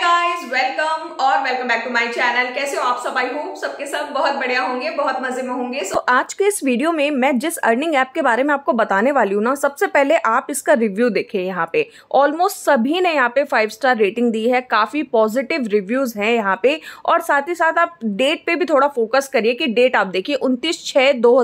guys welcome और welcome back to my channel कैसे हो आप सब आई होप सबके सब बहुत बढ़िया होंगे बहुत मजे में होंगे सो so, आज के इस वीडियो में मैं जिस अर्निंग ऐप के बारे में आपको बताने वाली हूँ ना सबसे पहले आप इसका रिव्यू देखें यहाँ पे ऑलमोस्ट सभी ने यहाँ पे फाइव स्टार रेटिंग दी है काफी पॉजिटिव रिव्यूज है यहाँ पे और साथ ही साथ आप डेट पे भी थोड़ा फोकस करिए कि डेट आप देखिए उन्तीस छह दो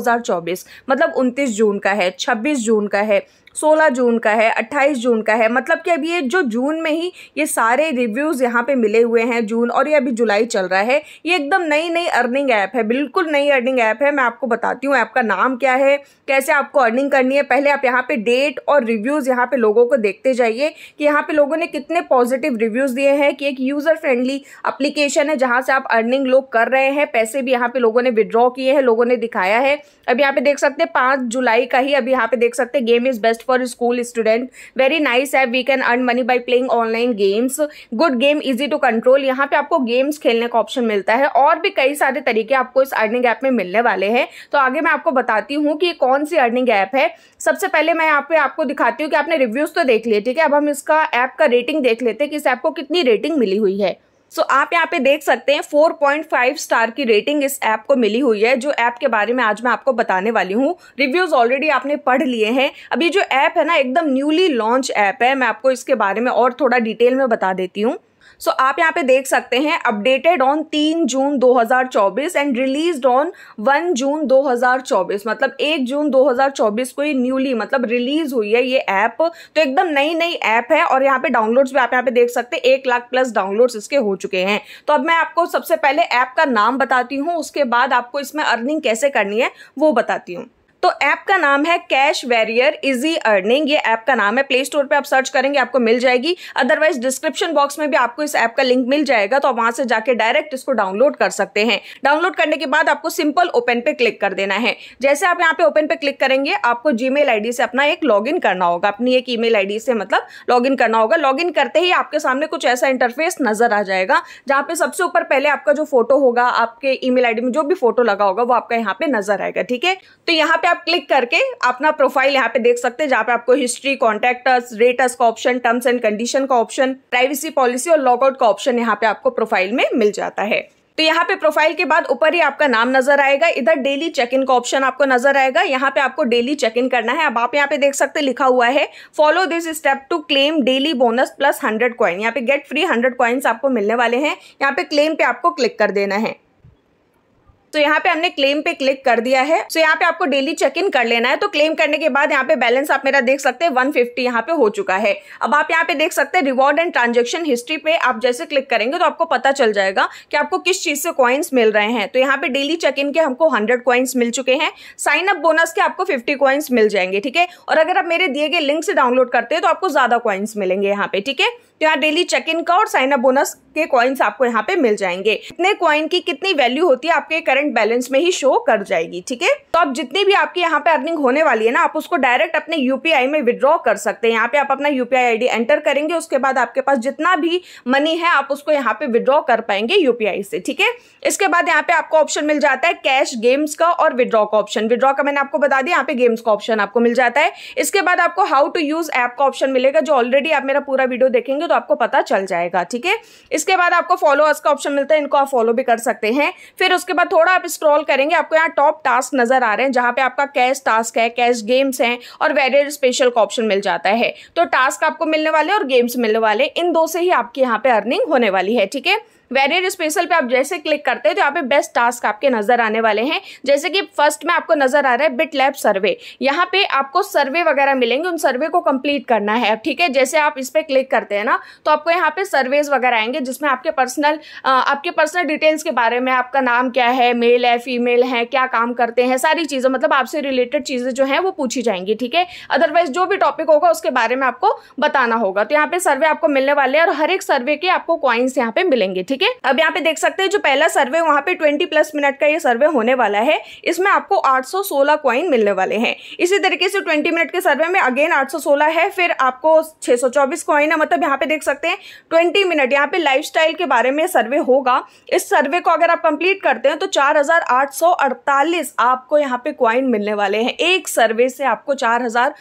मतलब उन्तीस जून का है छब्बीस जून का है 16 जून का है 28 जून का है मतलब कि अभी ये जो जून में ही ये सारे रिव्यूज़ यहाँ पे मिले हुए हैं जून और ये अभी जुलाई चल रहा है ये एकदम नई नई अर्निंग ऐप है बिल्कुल नई अर्निंग ऐप है मैं आपको बताती हूँ ऐप का नाम क्या है कैसे आपको अर्निंग करनी है पहले आप यहाँ पर डेट और रिव्यूज़ यहाँ पर लोगों को देखते जाइए कि यहाँ पर लोगों ने कितने पॉजिटिव रिव्यूज़ दिए हैं कि एक यूज़र फ्रेंडली अप्लीकेशन है जहाँ से आप अर्निंग लोग कर रहे हैं पैसे भी यहाँ पर लोगों ने विड्रॉ किए हैं लोगों ने दिखाया है अब यहाँ पर देख सकते हैं पाँच जुलाई का ही अभी यहाँ पर देख सकते हैं game is best best for school student very nice है we can earn money by playing online games good game easy to control यहाँ पे आपको गेम्स खेलने का ऑप्शन मिलता है और भी कई सारे तरीके आपको इस अर्निंग ऐप में मिलने वाले हैं तो आगे मैं आपको बताती हूँ कि कौन सी अर्निंग ऐप है सबसे पहले मैं यहाँ पे आपको दिखाती हूँ कि आपने रिव्यूज़ तो देख लिए ठीक है अब हम इसका ऐप का रेटिंग देख लेते हैं कि इस ऐप को कितनी रेटिंग मिली हुई है सो आप यहाँ पे देख सकते हैं 4.5 स्टार की रेटिंग इस ऐप को मिली हुई है जो ऐप के बारे में आज मैं आपको बताने वाली हूँ रिव्यूज ऑलरेडी आपने पढ़ लिए हैं अभी जो ऐप है ना एकदम न्यूली लॉन्च ऐप है मैं आपको इसके बारे में और थोड़ा डिटेल में बता देती हूँ सो so, आप यहाँ पे देख सकते हैं अपडेटेड ऑन तीन जून 2024 and release on one June 2024 मतलब एक जून 2024 को ये न्यूली मतलब रिलीज हुई है ये ऐप तो एकदम नई नई ऐप है और यहाँ पे डाउनलोड्स भी आप यहाँ पे देख सकते हैं एक लाख प्लस डाउनलोड्स इसके हो चुके हैं तो अब मैं आपको सबसे पहले ऐप का नाम बताती हूँ उसके बाद आपको इसमें अर्निंग कैसे करनी है वो बताती हूँ तो ऐप का नाम है कैश वेरियर इजी अर्निंग ये ऐप का नाम है प्ले स्टोर पर आप सर्च करेंगे आपको मिल जाएगी अदरवाइज डिस्क्रिप्शन बॉक्स में भी आपको इस ऐप का लिंक मिल जाएगा तो आप वहां से जाके डायरेक्ट इसको डाउनलोड कर सकते हैं डाउनलोड करने के बाद आपको सिंपल ओपन पे क्लिक कर देना है जैसे आप यहाँ पे ओपन पे क्लिक करेंगे आपको जी मेल से अपना एक लॉग करना होगा अपनी एक ईमेल मेल से मतलब लॉग करना होगा लॉग करते ही आपके सामने कुछ ऐसा इंटरफेस नजर आ जाएगा जहाँ पे सबसे ऊपर पहले आपका जो फोटो होगा आपके ई मेल में जो भी फोटो लगा होगा वो आपका यहाँ पे नजर आएगा ठीक है तो यहाँ पे आप क्लिक करके अपना प्रोफाइल यहाँ पे देख सकते हैं जहाँ पे आपको हिस्ट्री कॉन्टेक्ट रेटर्स का ऑप्शन टर्म्स एंड कंडीशन का ऑप्शन प्राइवेसी पॉलिसी और लॉगआउट का ऑप्शन यहाँ पे आपको प्रोफाइल में मिल जाता है तो यहाँ पे प्रोफाइल के बाद ऊपर ही आपका नाम नजर आएगा इधर डेली चेक इन का ऑप्शन आपको नजर आएगा यहाँ पे आपको डेली चेक इन करना है अब आप यहाँ पे देख सकते लिखा हुआ है follow this step to claim daily bonus plus hundred coin यहाँ पे गेट फ्री हंड्रेड कॉइन्स आपको मिलने वाले हैं यहाँ पे क्लेम पे आपको क्लिक कर देना है तो यहाँ पे हमने क्लेम पे क्लिक कर दिया है तो यहाँ पे आपको डेली चेक इन कर लेना है तो क्लेम करने के बाद यहाँ पे बैलेंस आप मेरा देख सकते हैं 150 यहाँ पे हो चुका है अब आप यहाँ पे देख सकते हैं रिवॉर्ड एंड ट्रांजेक्शन हिस्ट्री पे आप जैसे क्लिक करेंगे तो आपको पता चल जाएगा कि आपको किस चीज से कॉइन्स मिल रहे हैं तो यहाँ पे डेली चेक इन के हमको हंड्रेड कॉइन्स मिल चुके हैं साइन अप बोनस के आपको फिफ्टी कॉइन्स मिल जाएंगे ठीक है और अगर आप मेरे दिए गए लिंक से डाउनलोड करते हैं तो आपको ज्यादा कॉइन्स मिलेंगे यहाँ पे ठीक है तो यहाँ डेली चेक इन का और साइन अप बोनस के कॉइन्स आपको यहाँ पे मिल जाएंगे इतने कॉइन की कितनी वैल्यू होती है आपके करंट बैलेंस में ही शो कर जाएगी ठीक है तो आप जितनी भी आपकी यहाँ पे अर्निंग होने वाली है ना आप उसको डायरेक्ट अपने यूपीआई में विड्रॉ कर सकते हैं यहाँ पे आप अपना यूपीआई आईडी एंटर करेंगे उसके बाद आपके पास जितना भी मनी है आप उसको यहाँ पे विद्रॉ कर पाएंगे यूपीआई से ठीक है इसके बाद यहाँ पे आपको ऑप्शन मिल जाता है कैश गेम्स का और विद्रॉ का ऑप्शन विद्रॉ का मैंने आपको बता दिया यहाँ पे गेम्स का ऑप्शन आपको मिल जाता है इसके बाद आपको हाउ टू यूज ऐप का ऑप्शन मिलेगा जो ऑलरेडी आप मेरा पूरा वीडियो देखेंगे तो तो आपको पता चल जाएगा ठीक है इसके बाद आपको फॉलोअर्स का ऑप्शन मिलता है इनको आप फॉलो भी कर सकते हैं फिर उसके बाद थोड़ा आप स्क्रॉल करेंगे आपको यहाँ टॉप टास्क नजर आ रहे हैं जहाँ पे आपका कैश टास्क है कैश गेम्स हैं और वेरियर स्पेशल का ऑप्शन मिल जाता है तो टास्क आपको मिलने वाले और गेम्स मिलने वाले इन दो से ही आपकी यहाँ पे अर्निंग होने वाली है ठीक है वेरियर स्पेशल पे आप जैसे क्लिक करते हैं तो यहाँ पे बेस्ट टास्क आपके नजर आने वाले हैं जैसे कि फर्स्ट में आपको नजर आ रहा है बिट लैब सर्वे यहाँ पे आपको सर्वे वगैरह मिलेंगे उन सर्वे को कंप्लीट करना है ठीक है जैसे आप इस पर क्लिक करते हैं ना तो आपको यहाँ पे सर्वेज वगैरह आएंगे जिसमें आपके पर्सनल आपके पर्सनल डिटेल्स के बारे में आपका नाम क्या है मेल है फीमेल है क्या काम करते हैं सारी चीज़ें मतलब आपसे रिलेटेड चीज़ें जो हैं वो पूछी जाएंगी ठीक है अदरवाइज जो भी टॉपिक होगा उसके बारे में आपको बताना होगा तो यहाँ पे सर्वे आपको मिलने वाले हैं और हर एक सर्वे के आपको क्वाइंस यहाँ पे मिलेंगे ठीक है ठीक है अब यहाँ पे देख सकते हैं जो पहला सर्वे वहाँ पे 20 प्लस मिनट का ये सर्वे होने वाला है इसमें आपको 816 कॉइन मिलने वाले हैं इसी तरीके से 20 मिनट के सर्वे में अगेन 816 है फिर आपको 624 कॉइन है मतलब यहाँ पे देख सकते हैं 20 मिनट यहाँ पे लाइफ के बारे में सर्वे होगा इस सर्वे को अगर आप कंप्लीट करते हैं तो चार आपको यहाँ पे क्वाइन मिलने वाले हैं एक सर्वे से आपको चार हजार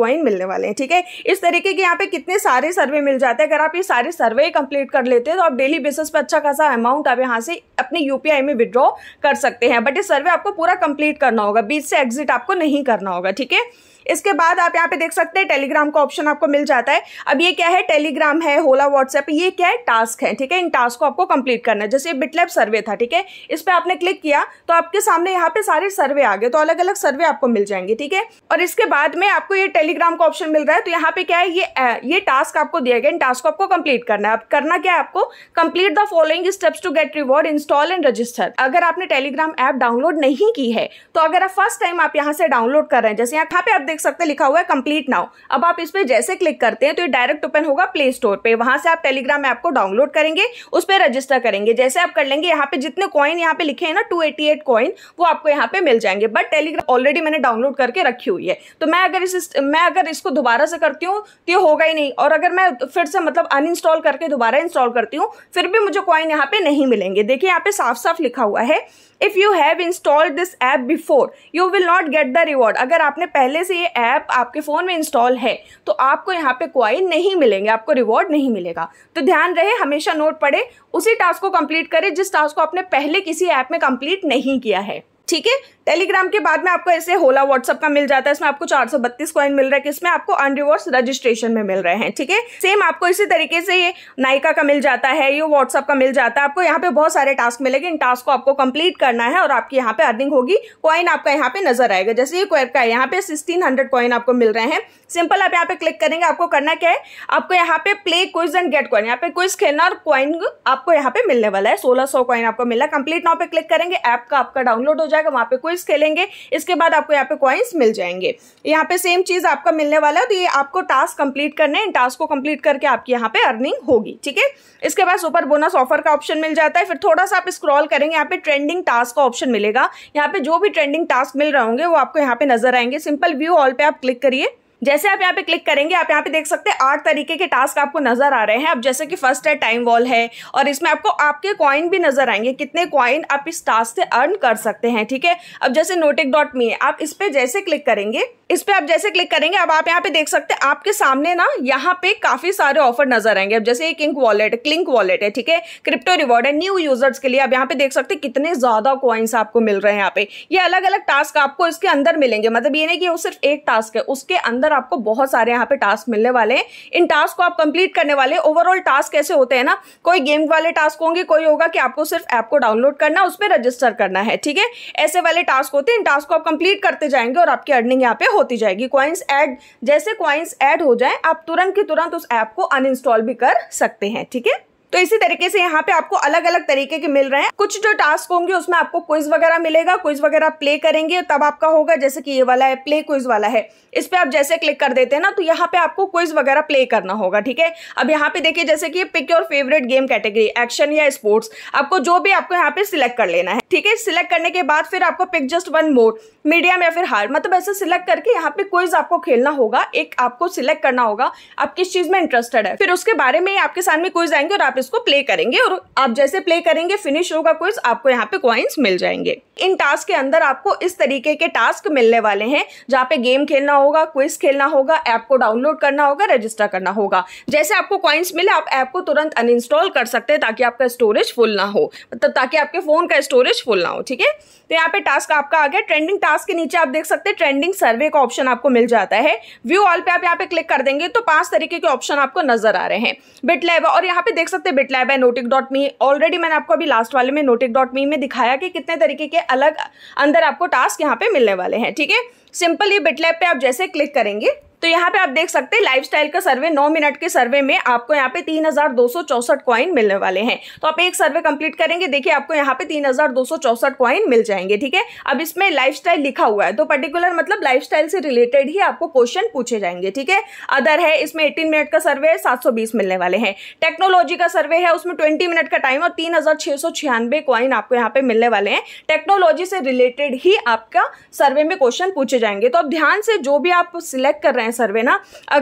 मिलने वाले हैं ठीक है इस तरीके के यहाँ पे कितने सारे सर्वे मिल जाते हैं अगर आप ये सारे सर्वे कंप्लीट कर लेते हैं तो आप डेली बेसिस पर अच्छा खासा अमाउंट आप यहाँ से अपने यूपीआई में विड्रॉ कर सकते हैं बट ये सर्वे आपको पूरा कंप्लीट करना होगा बीच से एग्जिट आपको नहीं करना होगा ठीक है इसके बाद आप यहाँ पे देख सकते हैं टेलीग्राम का ऑप्शन आपको मिल जाता है अब ये क्या है टेलीग्राम है होला व्हाट्सएप ये क्या है टास्क है ठीक है इन टास्क को आपको कंप्लीट करना है जैसे बिटलैब सर्वे था ठीक है इस पर आपने क्लिक किया तो आपके सामने यहाँ पे सारे सर्वे आ गए तो अलग अलग सर्वे आपको मिल जाएंगे ठीक है और इसके बाद में आपको ये टेलीग्राम का ऑप्शन मिल रहा है तो यहाँ पे क्या है ये ये टास्क आपको दिया गया इन टास्क को आपको कंप्लीट करना है करना क्या है आपको complete the following steps to get reward install and register अगर आपने टेलीग्राम ऐप डाउनलोड नहीं की है तो अगर आप फर्स्ट टाइम आप यहाँ से डाउनलोड कर रहे हैं जैसे यहाँ पे आप देख देख सकते हैं लिखा हुआ है कंप्लीट नाउ अब आप इस पर जैसे क्लिक करते हैं तो ये डायरेक्ट ओपन होगा प्ले स्टोर पर वहां से आप टेलीग्राम ऐप को डाउनलोड करेंगे उस पर रजिस्टर करेंगे जैसे आप कर लेंगे यहाँ पे जितने कॉइन यहाँ पे लिखे हैं ना टू एटी कॉइन वो आपको यहाँ पे मिल जाएंगे बट टेलीग्राम ऑलरेडी मैंने डाउनलोड करके रखी हुई है तो मैं अगर इस मैं अगर इसको दोबारा से करती हूँ तो ये होगा ही नहीं और अगर मैं फिर से मतलब अन करके दोबारा इंस्टॉल करती हूँ फिर भी मुझे कॉइन यहाँ पे नहीं मिलेंगे देखिए यहाँ पे साफ साफ लिखा हुआ है if you have installed this app before you will not get the reward अगर आपने पहले से ये ऐप आपके फ़ोन में इंस्टॉल है तो आपको यहाँ पे क्वाइन नहीं मिलेंगे आपको रिवॉर्ड नहीं मिलेगा तो ध्यान रहे हमेशा नोट पड़े उसी टास्क को कंप्लीट करें जिस टास्क को आपने पहले किसी ऐप में कंप्लीट नहीं किया है ठीक है टेलीग्राम के बाद में आपको ऐसे होला व्हाट्सअप का मिल जाता है इसमें आपको चार सौ बत्तीस कॉइन मिल रहा है किसमें आपको अनरिवर्स रजिस्ट्रेशन में मिल रहे हैं ठीक है सेम आपको इसी तरीके से ये नायका का मिल जाता है ये व्हाट्सअप का मिल जाता है आपको यहाँ पे बहुत सारे टास्क मिलेंगे इन टास्क को आपको कंप्लीट करना है और आपकी यहाँ पे अर्निंग होगी कॉइन आपका यहाँ पे नजर आएगा जैसे ये क्वेर का है यहाँ पे सिक्सटीन हंड्रेड कॉइन आपको मिल रहे हैं सिंपल आप यहाँ पे क्लिक करेंगे आपको करना क्या है आपको यहाँ पे play quiz and get coin यहाँ पे क्विज खेलना और कॉइन आपको यहाँ पे मिलने वाला है सोलह सौ कॉइन आपको मिला कंप्लीट नाउ पे क्लिक करेंगे ऐप का आपका डाउनलोड हो जाएगा जाएगा वहाँ पे क्विज खेलेंगे इसके बाद आपको यहाँ पे कॉइन्स मिल जाएंगे यहाँ पे सेम चीज़ आपका मिलने वाला है तो ये आपको टास्क कंप्लीट करने इन टास्क को कंप्लीट करके आपकी यहाँ पे अर्निंग होगी ठीक है इसके बाद सुपर बोनस ऑफर का ऑप्शन मिल जाता है फिर थोड़ा सा आप स्क्रॉल करेंगे यहाँ पे ट्रेंडिंग टास्क का ऑप्शन मिलेगा यहाँ पे जो भी ट्रेंडिंग टास्क मिल रहे होंगे वो आपको यहाँ पे नजर आएंगे सिंपल व्यू ऑल पे आप क्लिक करिए जैसे आप यहाँ पे क्लिक करेंगे आप यहाँ पे देख सकते हैं आठ तरीके के टास्क आपको नजर आ रहे हैं अब जैसे कि फर्स्ट है टाइम वॉल है और इसमें आपको आपके कॉइन भी नजर आएंगे कितने कॉइन आप इस टास्क से अर्न कर सकते हैं ठीक है अब जैसे नोटिक डॉट मी आप इस पर जैसे क्लिक करेंगे इस पर आप जैसे क्लिक करेंगे अब आप यहाँ पे देख सकते हैं आपके सामने ना यहाँ पे काफी सारे ऑफर नजर आएंगे अब जैसे एक इंक वॉलेट क्लिंक वॉलेट है ठीक है क्रिप्टो रिवॉर्ड है न्यू यूजर्स के लिए अब यहाँ पे देख सकते हैं कितने ज्यादा कॉइन्स आपको मिल रहे हैं यहाँ पे ये अलग अलग टास्क आपको इसके अंदर मिलेंगे मतलब ये नहीं कि वो सिर्फ एक टास्क है उसके अंदर अंदर आपको बहुत सारे यहाँ पे टास्क मिलने वाले हैं इन टास्क को आप कंप्लीट करने वाले ओवरऑल टास्क कैसे होते हैं ना कोई गेम वाले टास्क होंगे कोई होगा कि आपको सिर्फ ऐप को डाउनलोड करना उस पर रजिस्टर करना है ठीक है ऐसे वाले टास्क होते हैं इन टास्क को आप कंप्लीट करते जाएंगे और आपकी अर्निंग यहाँ पे होती जाएगी क्वाइंस एड जैसे क्वाइंस एड हो जाए आप तुरंत की तुरंत उस ऐप को अनइंस्टॉल भी कर सकते हैं ठीक है तो इसी तरीके से यहाँ पे आपको अलग अलग तरीके के मिल रहे हैं कुछ जो टास्क होंगे उसमें आपको क्विज वगैरह मिलेगा क्विज वगैरह प्ले करेंगे तब आपका होगा जैसे कि ये वाला है प्ले क्विज वाला है इस पर आप जैसे क्लिक कर देते हैं ना तो यहाँ पे आपको क्विज वगैरह प्ले करना होगा ठीक है अब यहाँ पे देखिए जैसे कि pick your favourite game category action या स्पोर्ट्स आपको जो भी आपको यहाँ पे सिलेक्ट कर लेना है ठीक है सिलेक्ट करने के बाद फिर आपको pick just one mode medium या फिर हार्ड मतलब ऐसे सिलेक्ट करके यहाँ पे क्विज आपको खेलना होगा एक आपको सिलेक्ट करना होगा आप किस चीज में इंटरेस्टेड है फिर उसके बारे में आपके सामने क्विज आएंगे और आप इसको प्ले करेंगे और आप जैसे प्ले करेंगे फिनिश होगा क्विज आपको यहाँ पे क्वाइंस मिल जाएंगे इन टास्क के अंदर आपको इस तरीके के टास्क मिलने वाले हैं जहाँ पे गेम खेलना होगा क्विज खेलना होगा ऐप को डाउनलोड करना होगा रजिस्टर करना होगा जैसे आपको क्वाइंस मिले आप ऐप को तुरंत अनइंस्टॉल कर सकते हैं ताकि आपका स्टोरेज फुल ना हो मतलब ताकि आपके फ़ोन का स्टोरेज फुल ना हो ठीक है तो यहाँ पे टास्क आपका आ गया ट्रेंडिंग टास्क के नीचे आप देख सकते हैं ट्रेंडिंग सर्वे का ऑप्शन आपको मिल जाता है व्यू ऑल पे आप यहाँ पे क्लिक कर देंगे तो पांच तरीके के ऑप्शन आपको नजर आ रहे हैं बिट लैब और यहाँ पे देख सकते दोस्तें बिट लैब है नोटिक डॉट मी ऑलरेडी मैंने आपको अभी लास्ट वाले में नोटिक डॉट मी में दिखाया कि कितने तरीके के अलग अंदर आपको टास्क यहाँ पे मिलने वाले हैं ठीक है सिंपल ये बिट लैब पे आप जैसे क्लिक करेंगे तो यहाँ पे आप देख सकते हैं लाइफस्टाइल का सर्वे नौ मिनट के सर्वे में आपको यहाँ पे तीन हजार दो सौ चौसठ कॉइन मिलने वाले हैं तो आप एक सर्वे कंप्लीट करेंगे देखिए आपको यहाँ पे तीन हजार दो सौ चौसठ कॉइन मिल जाएंगे ठीक है अब इसमें लाइफस्टाइल लिखा हुआ है तो पर्टिकुलर मतलब स्टाइल से रिलेटेड ही आपको क्वेश्चन पूछे जाएंगे ठीक है अदर है इसमें एटीन मिनट का सर्वे है सात सौ बीस मिलने वाले हैं टेक्नोलॉजी का सर्वे है उसमें ट्वेंटी मिनट का टाइम और तीन हजार छह सौ छियानवे कॉइन आपको यहाँ पे मिलने वाले हैं टेक्नोलॉजी से रिलेटेड ही आपका सर्वे में क्वेश्चन पूछे जाएंगे तो अब ध्यान से जो भी आप सिलेक्ट कर रहे हैं हैं सर्वे ना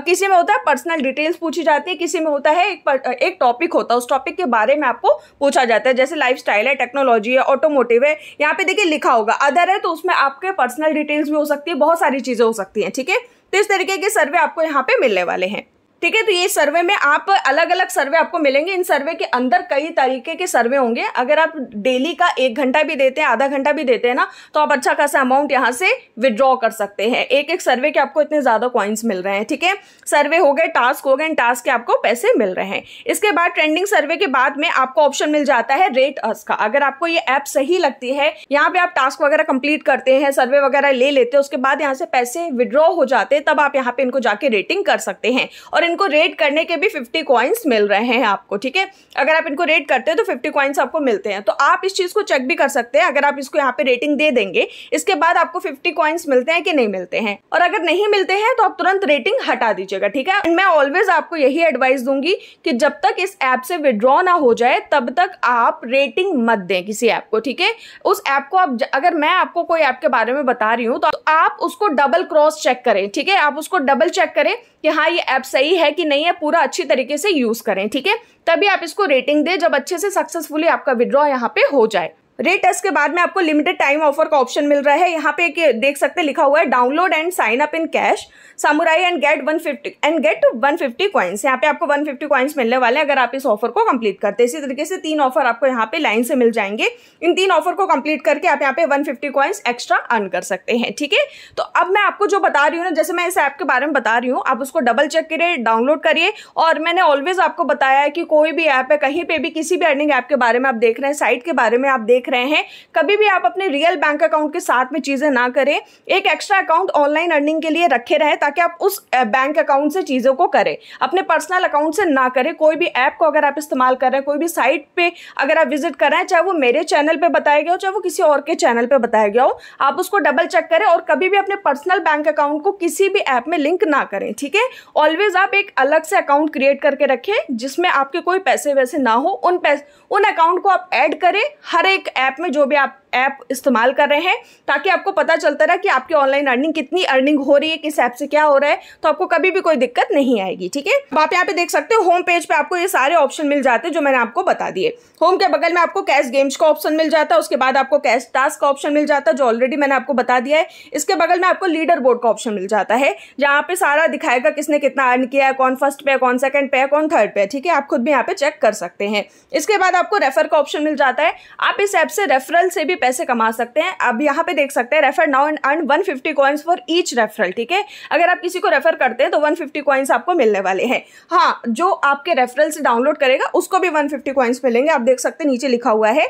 किसी में होता है पर्सनल डिटेल्स पूछी जाती है किसी में होता है एक पर, एक टॉपिक होता है उस टॉपिक के बारे में आपको पूछा जाता है जैसे लाइफ है टेक्नोलॉजी है ऑटोमोटिव है यहाँ पे देखिए लिखा होगा अदर है तो उसमें आपके पर्सनल डिटेल्स भी हो सकती है बहुत सारी चीज़ें हो सकती हैं ठीक है तो इस तरीके के सर्वे आपको यहाँ पे मिलने वाले हैं ठीक है तो ये सर्वे में आप अलग अलग सर्वे आपको मिलेंगे इन सर्वे के अंदर कई तरीके के सर्वे होंगे अगर आप डेली का एक घंटा भी देते हैं आधा घंटा भी देते हैं ना तो आप अच्छा खासा अमाउंट यहाँ से विड्रॉ कर सकते हैं एक एक सर्वे के आपको इतने ज़्यादा कॉइन्स मिल रहे हैं ठीक है सर्वे हो गए टास्क हो गए टास्क के आपको पैसे मिल रहे हैं इसके बाद ट्रेंडिंग सर्वे के बाद में आपको ऑप्शन मिल जाता है रेट अस का अगर आपको ये ऐप सही लगती है यहाँ पे आप टास्क वगैरह कंप्लीट करते हैं सर्वे वगैरह ले लेते हैं उसके बाद यहाँ से पैसे विड्रॉ हो जाते हैं तब आप यहाँ पे इनको जाके रेटिंग कर सकते हैं और इनको रेड करने के भी फिफ्टी कॉइन्स मिल रहे हैं आपको ठीक है अगर आप इनको रेड करते हैं तो फिफ्टी कॉइन्स आपको मिलते हैं तो आप इस चीज़ को चेक भी कर सकते हैं अगर आप इसको यहाँ पे रेटिंग दे देंगे इसके बाद आपको फिफ्टी कॉइन्स मिलते हैं कि नहीं मिलते हैं और अगर नहीं मिलते हैं तो आप तुरंत रेटिंग हटा दीजिएगा ठीक है मैं ऑलवेज आपको यही एडवाइस दूंगी कि जब तक इस ऐप से विड्रॉ ना हो जाए तब तक आप रेटिंग मत दें किसी ऐप को ठीक है उस ऐप को आप अगर मैं आपको कोई ऐप के बारे में बता रही हूँ तो आप उसको डबल क्रॉस चेक करें ठीक है आप उसको डबल चेक करें कि हाँ ये ऐप सही है कि नहीं है पूरा अच्छी तरीके से यूज़ करें ठीक है तभी आप इसको रेटिंग दें जब अच्छे से सक्सेसफुली आपका विड्रॉ यहाँ पे हो जाए रेट टेस्ट के बाद में आपको लिमिटेड टाइम ऑफर का ऑप्शन मिल रहा है यहाँ पे एक देख सकते हैं लिखा हुआ है download and sign up in cash samurai and get 150 and get one fifty coins यहाँ पे आपको 150 फिफ्टी क्वाइंस मिलने वाले हैं अगर आप इस ऑफर को कंप्लीट करते हैं इसी तरीके से तीन ऑफर आपको यहाँ पे लाइन से मिल जाएंगे इन तीन ऑफर को कंप्लीट करके आप यहाँ पे वन फिफ्टी एक्स्ट्रा अर्न कर सकते हैं ठीक है तो अब मैं आपको जो बता रही हूँ ना जैसे मैं इस ऐप के बारे में बता रही हूँ आप उसको डबल चेक करिए डाउनलोड करिए और मैंने ऑलवेज आपको बताया है कि कोई भी ऐप है कहीं पर भी किसी भी अर्निंग ऐप के बारे में आप देख रहे हैं साइट के बारे में आप देख देख रहे हैं कभी भी आप अपने रियल बैंक अकाउंट के साथ में चीज़ें ना करें एक एक्स्ट्रा अकाउंट ऑनलाइन अर्निंग के लिए रखे रहे ताकि आप उस बैंक अकाउंट से चीज़ों को करें अपने पर्सनल अकाउंट से ना करें कोई भी ऐप को अगर आप इस्तेमाल कर रहे हैं कोई भी साइट पे अगर आप विजिट कर रहे हैं चाहे वो मेरे चैनल पर बताया गया हो चाहे वो किसी और के चैनल पर बताया गया हो आप उसको डबल चेक करें और कभी भी अपने पर्सनल बैंक अकाउंट को किसी भी ऐप में लिंक ना करें ठीक है ऑलवेज आप एक अलग से अकाउंट क्रिएट करके रखें जिसमें आपके कोई पैसे वैसे ना हो उन पैसे उन अकाउंट को आप ऐड करें हर एक ऐप में जो भी आप ऐप इस्तेमाल कर रहे हैं ताकि आपको पता चलता रहे कि आपकी ऑनलाइन अर्निंग कितनी अर्निंग हो रही है किस ऐप से क्या हो रहा है तो आपको कभी भी कोई दिक्कत नहीं आएगी ठीक है तो आप यहाँ पे देख सकते हो होम पेज पे आपको ये सारे ऑप्शन मिल जाते हैं जो मैंने आपको बता दिए होम के बगल में आपको कैश गेम्स का ऑप्शन मिल जाता है उसके बाद आपको कैश टास्क का ऑप्शन मिल जाता है जो ऑलरेडी मैंने आपको बता दिया है इसके बगल में आपको लीडर बोर्ड का ऑप्शन मिल जाता है जहाँ पे सारा दिखाएगा किसने कितना अर्न किया है कौन फर्स्ट पे है कौन सेकंड पे है कौन थर्ड पे है ठीक है आप खुद भी यहाँ पे चेक कर सकते हैं इसके बाद आपको रेफर का ऑप्शन मिल जाता है आप इस ऐप से रेफरल से भी पैसे कमा सकते हैं अब यहाँ पे देख सकते हैं refer now and earn one fifty coins for each referral ठीक है अगर आप किसी को रेफर करते हैं तो वन फिफ्टी कॉइन्स आपको मिलने वाले हैं हाँ जो आपके रेफरल से डाउनलोड करेगा उसको भी वन फिफ्टी कॉइन्स मिलेंगे आप देख सकते हैं नीचे लिखा हुआ है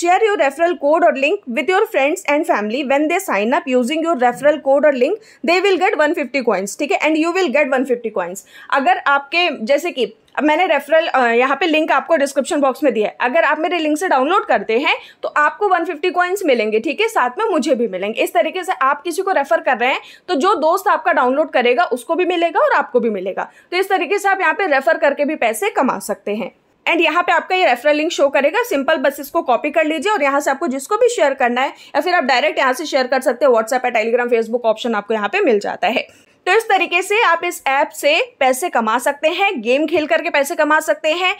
शेयर योर रेफरल कोड और link with your friends and family when they sign up using your referral code और link they will get 150 fifty coins ठीक है and you will get 150 fifty coins अगर आपके जैसे कि अब मैंने रेफरल यहाँ पे लिंक आपको डिस्क्रिप्शन बॉक्स में दिया है अगर आप मेरे लिंक से डाउनलोड करते हैं तो आपको 150 फिफ्टी मिलेंगे ठीक है साथ में मुझे भी मिलेंगे इस तरीके से आप किसी को रेफर कर रहे हैं तो जो दोस्त आपका डाउनलोड करेगा उसको भी मिलेगा और आपको भी मिलेगा तो इस तरीके से आप यहाँ पर रेफर करके भी पैसे कमा सकते हैं एंड यहाँ पे आपका ये रेफरल लिंक शो करेगा सिंपल बस इसको कॉपी कर लीजिए और यहाँ से आपको जिसको भी शेयर करना है या फिर आप डायरेक्ट यहाँ से शेयर कर सकते हैं व्हाट्सएप या टेलीग्राम फेसबुक ऑप्शन आपको यहाँ पे मिल जाता है तो इस तरीके से आप इस ऐप से पैसे कमा सकते हैं गेम खेल करके पैसे कमा सकते हैं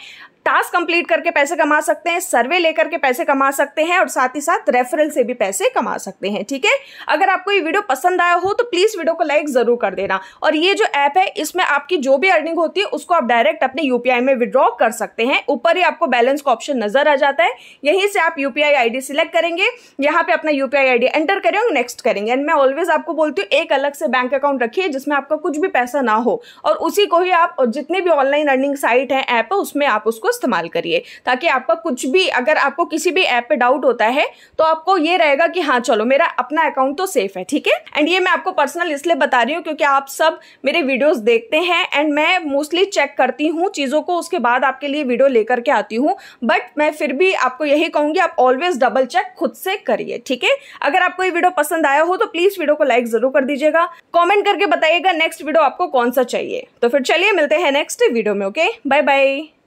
टास्क कंप्लीट करके पैसे कमा सकते हैं सर्वे लेकर के पैसे कमा सकते हैं और साथ ही साथ रेफरल से भी पैसे कमा सकते हैं ठीक है अगर आपको ये वीडियो पसंद आया हो तो प्लीज़ वीडियो को लाइक ज़रूर कर देना और ये जो ऐप है इसमें आपकी जो भी अर्निंग होती है उसको आप डायरेक्ट अपने यूपीआई में विड्रॉ कर सकते हैं ऊपर ही आपको बैलेंस का ऑप्शन नजर आ जाता है यहीं से आप यूपीआई आई सिलेक्ट करेंगे यहाँ पे अपना यूपीआई आई एंटर करेंगे नेक्स्ट करेंगे एंड मैं ऑलवेज आपको बोलती हूँ एक अलग से बैंक अकाउंट रखिए जिसमें आपका कुछ भी पैसा ना हो और उसी को ही आप जितने भी ऑनलाइन अर्निंग साइट है ऐप है उसमें आप उसको इस्तेमाल करिए ताकि आपका कुछ भी अगर आपको किसी भी ऐप पे डाउट होता है तो आपको ये रहेगा कि हाँ चलो मेरा अपना अकाउंट तो सेफ है ठीक है एंड ये मैं आपको पर्सनल इसलिए बता रही हूँ क्योंकि आप सब मेरे वीडियोज देखते हैं एंड मैं मोस्टली चेक करती हूँ चीज़ों को उसके बाद आपके लिए वीडियो लेकर के आती हूँ बट मैं फिर भी आपको यही कहूँगी आप ऑलवेज डबल चेक खुद से करिए ठीक है अगर आपको ये वीडियो पसंद आया हो तो प्लीज़ वीडियो को लाइक ज़रूर कर दीजिएगा कॉमेंट करके बताइएगा नेक्स्ट वीडियो आपको कौन सा चाहिए तो फिर चलिए मिलते हैं नेक्स्ट वीडियो में ओके बाय बाय